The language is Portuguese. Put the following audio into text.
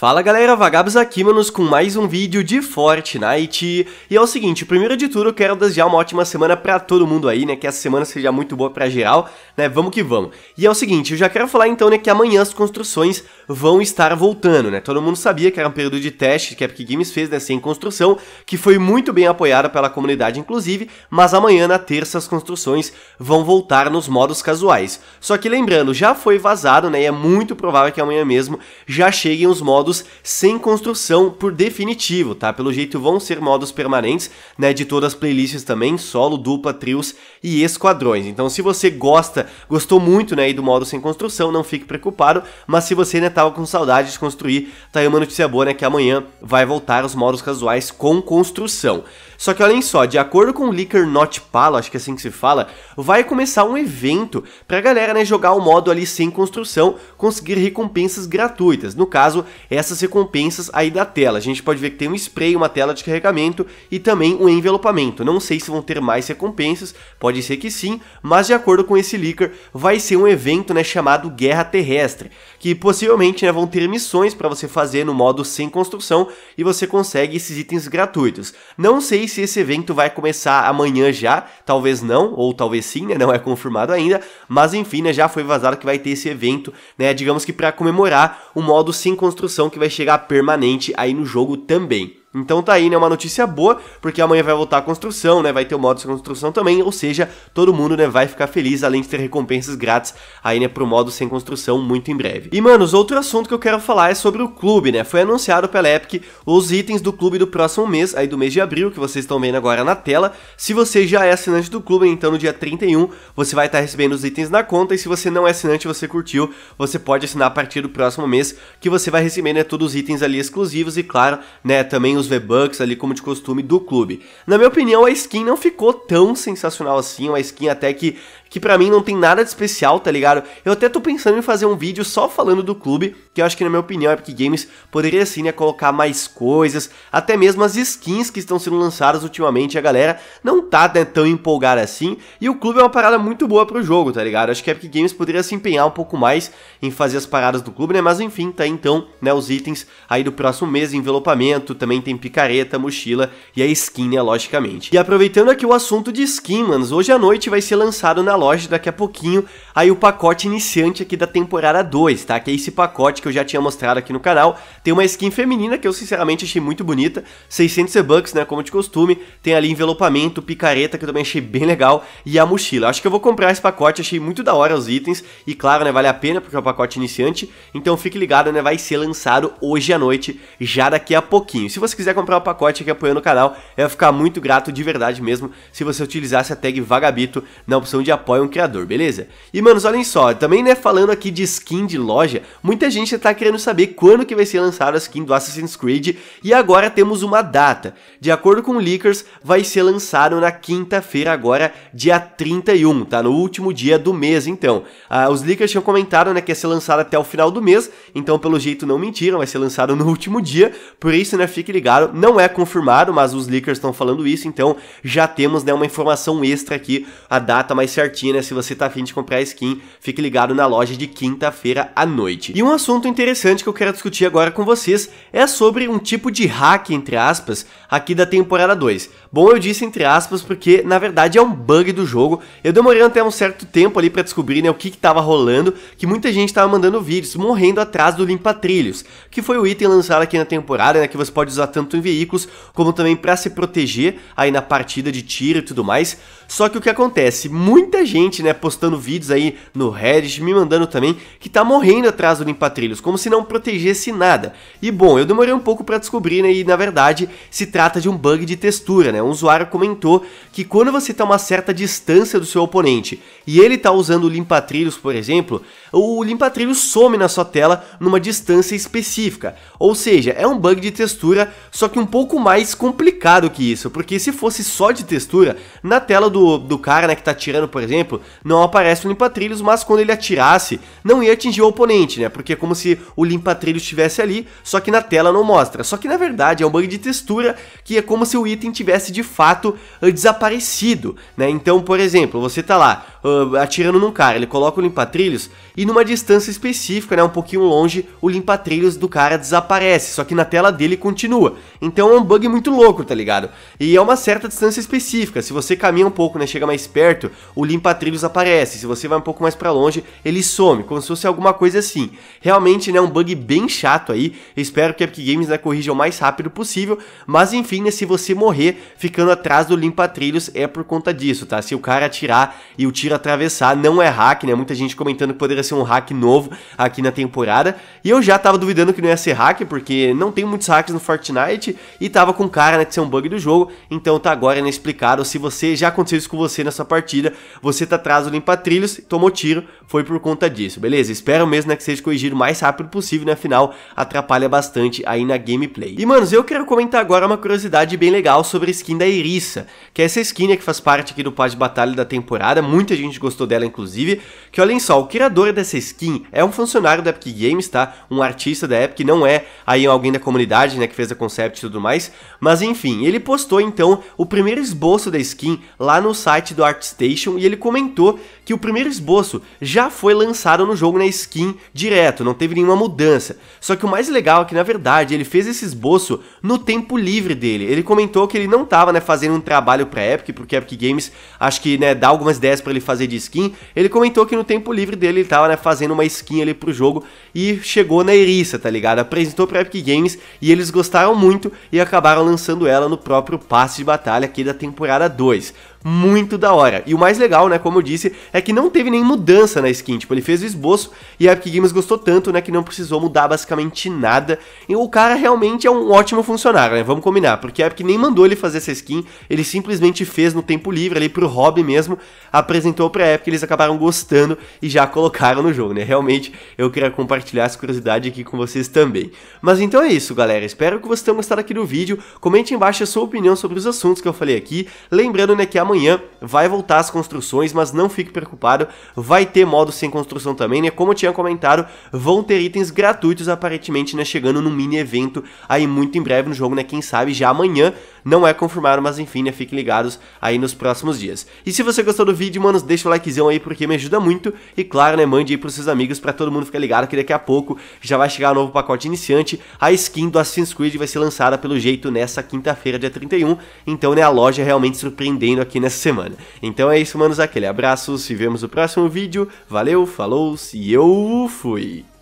Fala galera, Vagabos aqui, manos, com mais um vídeo de Fortnite. E é o seguinte, primeiro de tudo, eu quero desejar uma ótima semana pra todo mundo aí, né, que essa semana seja muito boa pra geral, né, vamos que vamos. E é o seguinte, eu já quero falar então, né, que amanhã as construções vão estar voltando, né, todo mundo sabia que era um período de teste que a Epic Games fez, né, sem construção, que foi muito bem apoiada pela comunidade, inclusive, mas amanhã, na terça, as construções vão voltar nos modos casuais. Só que lembrando, já foi vazado, né, e é muito provável que amanhã mesmo já cheguem os modos modos sem construção por definitivo, tá? Pelo jeito vão ser modos permanentes, né? De todas as playlists também, solo, dupla, trios e esquadrões. Então se você gosta, gostou muito, né, do modo sem construção, não fique preocupado, mas se você, ainda tava com saudade de construir, tá aí uma notícia boa, né, que amanhã vai voltar os modos casuais com construção. Só que olhem só, de acordo com o Liquor Not Pala, acho que é assim que se fala, vai começar um evento pra galera né, jogar o modo ali sem construção, conseguir recompensas gratuitas. No caso, essas recompensas aí da tela. A gente pode ver que tem um spray, uma tela de carregamento e também um envelopamento. Não sei se vão ter mais recompensas, pode ser que sim, mas de acordo com esse Liquor, vai ser um evento né, chamado Guerra Terrestre, que possivelmente né, vão ter missões para você fazer no modo sem construção e você consegue esses itens gratuitos. Não sei se esse evento vai começar amanhã já, talvez não, ou talvez sim, né? Não é confirmado ainda, mas enfim, né? Já foi vazado que vai ter esse evento, né? Digamos que para comemorar o modo sem construção que vai chegar permanente aí no jogo também. Então tá aí, né? Uma notícia boa, porque amanhã vai voltar a construção, né? Vai ter o modo de construção também, ou seja, todo mundo, né, vai ficar feliz, além de ter recompensas grátis aí, né, pro modo sem construção muito em breve. E, manos, outro assunto que eu quero falar é sobre o clube, né? Foi anunciado pela Epic os itens do clube do próximo mês, aí do mês de abril, que vocês estão vendo agora na tela. Se você já é assinante do clube, então no dia 31 você vai estar tá recebendo os itens na conta, e se você não é assinante e você curtiu, você pode assinar a partir do próximo mês, que você vai receber, né, todos os itens ali exclusivos e, claro, né, também os V-Bucks ali como de costume do clube. Na minha opinião, a skin não ficou tão sensacional assim, uma skin até que que para mim não tem nada de especial, tá ligado? Eu até tô pensando em fazer um vídeo só falando do clube, que eu acho que na minha opinião a Epic Games poderia sim né, colocar mais coisas, até mesmo as skins que estão sendo lançadas ultimamente, a galera não tá né, tão empolgada assim, e o clube é uma parada muito boa pro jogo, tá ligado? Acho que a Epic Games poderia se empenhar um pouco mais em fazer as paradas do clube, né? Mas enfim, tá aí, então, né, os itens aí do próximo mês, envelopamento, também tem picareta, mochila e a skin, né, logicamente. E aproveitando aqui o assunto de skin, manos, hoje à noite vai ser lançado na loja daqui a pouquinho aí o pacote iniciante aqui da temporada 2, tá? Que é esse pacote que eu já tinha mostrado aqui no canal. Tem uma skin feminina que eu sinceramente achei muito bonita, 600 bucks, né, como de costume. Tem ali envelopamento, picareta que eu também achei bem legal e a mochila. Acho que eu vou comprar esse pacote, achei muito da hora os itens e claro, né, vale a pena porque é o pacote iniciante. Então fique ligado, né, vai ser lançado hoje à noite, já daqui a pouquinho. Se você quiser comprar o um pacote aqui apoiando o canal, eu ficar muito grato de verdade mesmo se você utilizasse a tag Vagabito na opção de apoio é um criador, beleza? E, manos, olhem só, também, né, falando aqui de skin de loja, muita gente tá querendo saber quando que vai ser lançada a skin do Assassin's Creed, e agora temos uma data. De acordo com o Leakers, vai ser lançado na quinta-feira agora, dia 31, tá? No último dia do mês, então. Ah, os Leakers tinham comentado, né, que ia ser lançado até o final do mês, então, pelo jeito, não mentiram, vai ser lançado no último dia, por isso, né, fique ligado, não é confirmado, mas os Leakers estão falando isso, então já temos, né, uma informação extra aqui, a data mais certinha se você tá afim de comprar skin, fique ligado na loja de quinta-feira à noite. E um assunto interessante que eu quero discutir agora com vocês é sobre um tipo de hack, entre aspas, aqui da temporada 2. Bom, eu disse entre aspas porque na verdade é um bug do jogo, eu demorei até um certo tempo ali para descobrir né, o que, que tava rolando, que muita gente tava mandando vídeos morrendo atrás do limpa trilhos, que foi o item lançado aqui na temporada, né, que você pode usar tanto em veículos como também para se proteger aí na partida de tiro e tudo mais. Só que o que acontece, muita gente, né, postando vídeos aí no Reddit, me mandando também, que tá morrendo atrás do limpa-trilhos, como se não protegesse nada. E bom, eu demorei um pouco para descobrir, né, e na verdade se trata de um bug de textura, né, um usuário comentou que quando você tá a uma certa distância do seu oponente e ele tá usando o limpa-trilhos, por exemplo, o limpa-trilhos some na sua tela numa distância específica, ou seja, é um bug de textura, só que um pouco mais complicado que isso, porque se fosse só de textura, na tela do, do cara, né, que tá tirando, por exemplo, exemplo, não aparece o limpa-trilhos, mas quando ele atirasse, não ia atingir o oponente, né? Porque é como se o limpa-trilhos estivesse ali, só que na tela não mostra. Só que na verdade é um bug de textura que é como se o item tivesse de fato eh, desaparecido, né? Então, por exemplo, você tá lá uh, atirando num cara, ele coloca o limpa-trilhos e numa distância específica, né, um pouquinho longe, o limpa-trilhos do cara desaparece, só que na tela dele continua. Então é um bug muito louco, tá ligado? E é uma certa distância específica. Se você caminha um pouco, né, chega mais perto, o limpa Patrilhos aparece, se você vai um pouco mais para longe, ele some, como se fosse alguma coisa assim. Realmente, né, um bug bem chato aí, espero que a Epic Games né, corrija o mais rápido possível, mas enfim, né, se você morrer ficando atrás do Limpa Trilhos, é por conta disso, tá? Se o cara atirar e o tiro atravessar, não é hack, né, muita gente comentando que poderia ser um hack novo aqui na temporada, e eu já tava duvidando que não ia ser hack, porque não tem muitos hacks no Fortnite, e tava com cara, né, de ser um bug do jogo, então tá agora, né, explicado, se você já aconteceu isso com você nessa partida, você Buceta atrás do limpa-trilhos, tomou tiro, foi por conta disso, beleza? Espero mesmo né, que seja corrigido o mais rápido possível, né? Afinal, atrapalha bastante aí na gameplay. E, manos, eu quero comentar agora uma curiosidade bem legal sobre a skin da Erissa, que é essa skin né, que faz parte aqui do pós de batalha da temporada, muita gente gostou dela, inclusive, que olhem só, o criador dessa skin é um funcionário da Epic Games, tá? Um artista da Epic, não é aí alguém da comunidade, né, que fez a concept e tudo mais, mas enfim, ele postou então o primeiro esboço da skin lá no site do ArtStation e ele comentou que o primeiro esboço já foi lançado no jogo na skin direto, não teve nenhuma mudança. Só que o mais legal é que, na verdade, ele fez esse esboço no tempo livre dele. Ele comentou que ele não estava né, fazendo um trabalho pra Epic, porque a Epic Games acho que né, dá algumas ideias para ele fazer de skin. Ele comentou que no tempo livre dele ele estava né, fazendo uma skin ali pro jogo e chegou na eriça, tá ligado? Apresentou pra Epic Games e eles gostaram muito e acabaram lançando ela no próprio passe de batalha aqui da temporada 2 muito da hora. E o mais legal, né, como eu disse, é que não teve nem mudança na skin, tipo, ele fez o esboço e a Epic Games gostou tanto, né, que não precisou mudar basicamente nada. E o cara realmente é um ótimo funcionário, né, vamos combinar, porque a Epic nem mandou ele fazer essa skin, ele simplesmente fez no tempo livre ali pro hobby mesmo, apresentou pra Epic, eles acabaram gostando e já colocaram no jogo, né, realmente eu queria compartilhar essa curiosidade aqui com vocês também. Mas então é isso, galera, espero que vocês tenham gostado aqui do vídeo, comente embaixo a sua opinião sobre os assuntos que eu falei aqui, lembrando, né, que amanhã amanhã vai voltar as construções, mas não fique preocupado, vai ter modo sem construção também, né? Como eu tinha comentado, vão ter itens gratuitos aparentemente, né? Chegando num mini evento aí muito em breve no jogo, né? Quem sabe já amanhã não é confirmado, mas enfim, né, fiquem ligados aí nos próximos dias. E se você gostou do vídeo, mano, deixa o likezão aí porque me ajuda muito e claro, né, mande aí pros seus amigos para todo mundo ficar ligado que daqui a pouco já vai chegar o novo pacote iniciante, a skin do Assassin's Creed vai ser lançada pelo jeito nessa quinta-feira, dia 31, então, né, a loja realmente surpreendendo aqui nessa semana. Então é isso, manos, aquele abraço, se vemos no próximo vídeo, valeu, falou e eu fui!